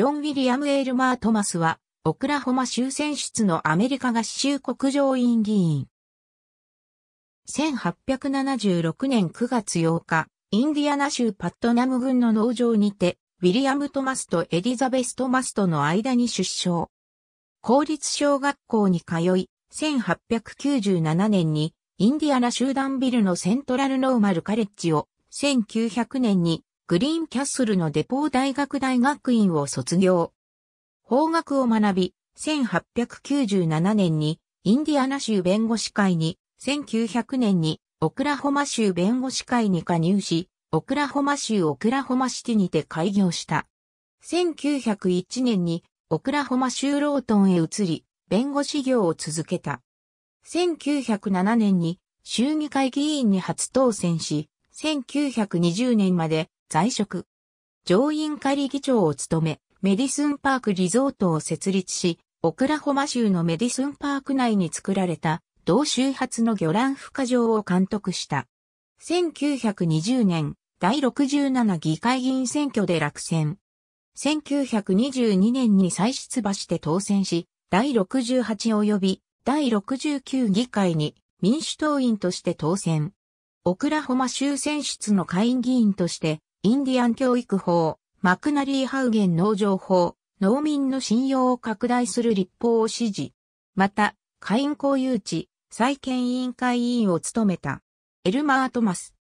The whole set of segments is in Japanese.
ジョン・ウィリアム・エールマー・トマスは、オクラホマ州選出のアメリカ合衆国上院議員。1876年9月8日、インディアナ州パットナム郡の農場にて、ウィリアム・トマスとエリザベス・トマスとの間に出生。公立小学校に通い、1897年にインディアナ集団ビルのセントラルノーマルカレッジを1900年にグリーンキャッスルのデポー大学大学院を卒業。法学を学び、1897年にインディアナ州弁護士会に、1900年にオクラホマ州弁護士会に加入し、オクラホマ州オクラホマシティにて開業した。1901年にオクラホマ州ロートンへ移り、弁護士業を続けた。1907年に衆議会議員に初当選し、1920年まで在職。上院仮議長を務め、メディスンパークリゾートを設立し、オクラホマ州のメディスンパーク内に作られた、同州発の魚卵孵化場を監督した。1920年、第67議会議員選挙で落選。1922年に再出馬して当選し、第68及び第69議会に民主党員として当選。オクラホマ州選出の下院議員としてインディアン教育法、マクナリー・ハウゲン農場法、農民の信用を拡大する立法を支持。また、下院公有地、再建委員会委員を務めた。エルマー・トマス。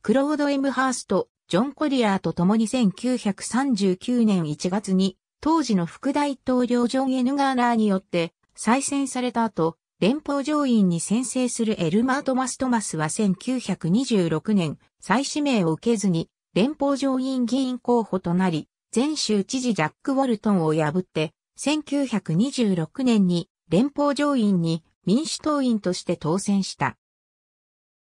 クロード・エム・ハースト、ジョン・コリアーと共に1939年1月に、当時の副大統領ジョン・エヌガーラーによって再選された後、連邦上院に宣誓するエルマー・トマス・トマスは1926年、再指名を受けずに連邦上院議員候補となり、前州知事ジャック・ウォルトンを破って、1926年に連邦上院に民主党員として当選した。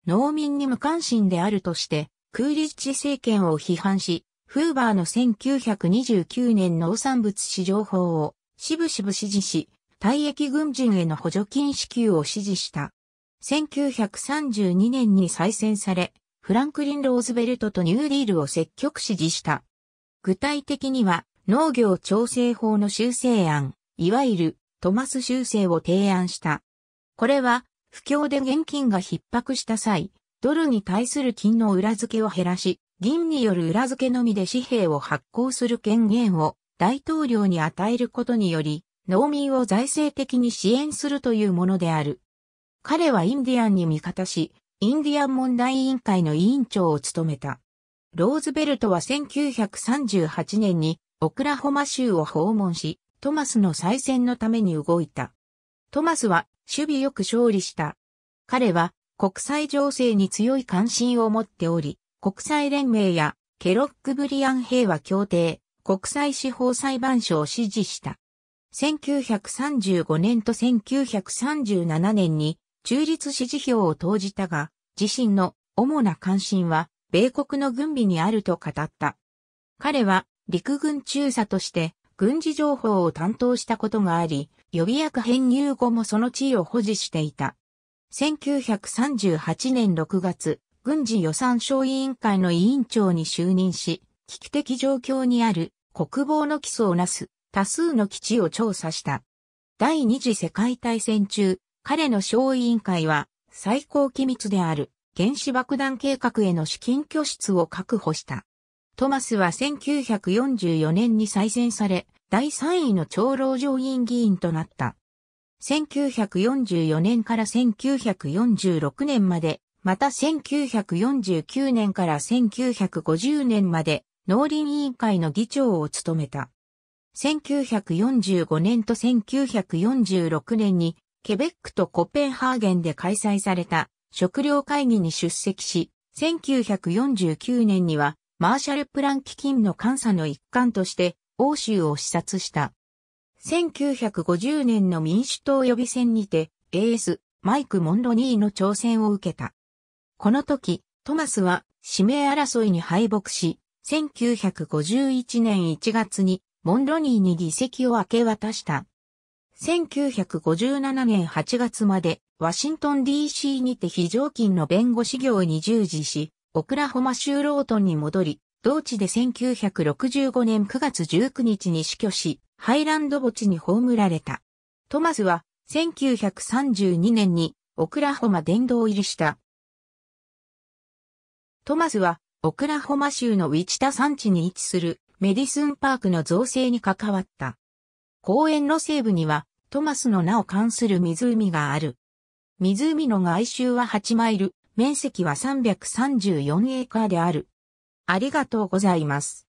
農民に無関心であるとして、クーリッチ政権を批判し、フーバーの1929年農産物市場法をしぶしぶ支持し、退役軍人への補助金支給を支持した。1932年に再選され、フランクリン・ローズベルトとニューディールを積極支持した。具体的には、農業調整法の修正案、いわゆるトマス修正を提案した。これは、不況で現金が逼迫した際、ドルに対する金の裏付けを減らし、銀による裏付けのみで紙幣を発行する権限を大統領に与えることにより、農民を財政的に支援するというものである。彼はインディアンに味方し、インディアン問題委員会の委員長を務めた。ローズベルトは1938年にオクラホマ州を訪問し、トマスの再選のために動いた。トマスは守備よく勝利した。彼は国際情勢に強い関心を持っており、国際連盟やケロックブリアン平和協定、国際司法裁判所を支持した。1935年と1937年に中立支持票を投じたが、自身の主な関心は、米国の軍備にあると語った。彼は、陸軍中佐として、軍事情報を担当したことがあり、予備役編入後もその地位を保持していた。1938年6月、軍事予算小委員会の委員長に就任し、危機的状況にある国防の基礎をなす多数の基地を調査した。第二次世界大戦中、彼の小委員会は最高機密である原子爆弾計画への資金拠出を確保した。トマスは1944年に再選され、第3位の長老上院議員となった。1944年から1946年まで、また1949年から1950年まで、農林委員会の議長を務めた。1945年と1946年にケベックとコペンハーゲンで開催された食料会議に出席し、1949年にはマーシャルプラン基金の監査の一環として欧州を視察した。1950年の民主党予備選にて AS マイク・モンロニーの挑戦を受けた。この時、トマスは指名争いに敗北し、1951年1月にモンロニーに議席を明け渡した。1957年8月までワシントン DC にて非常勤の弁護士業に従事し、オクラホマ州ロートンに戻り、同地で1965年9月19日に死去し、ハイランド墓地に葬られた。トマスは1932年にオクラホマ殿堂入りした。トマスはオクラホマ州のウィチタ山地に位置するメディスンパークの造成に関わった。公園の西部には、トマスの名を冠する湖がある。湖の外周は8マイル、面積は334エーカーである。ありがとうございます。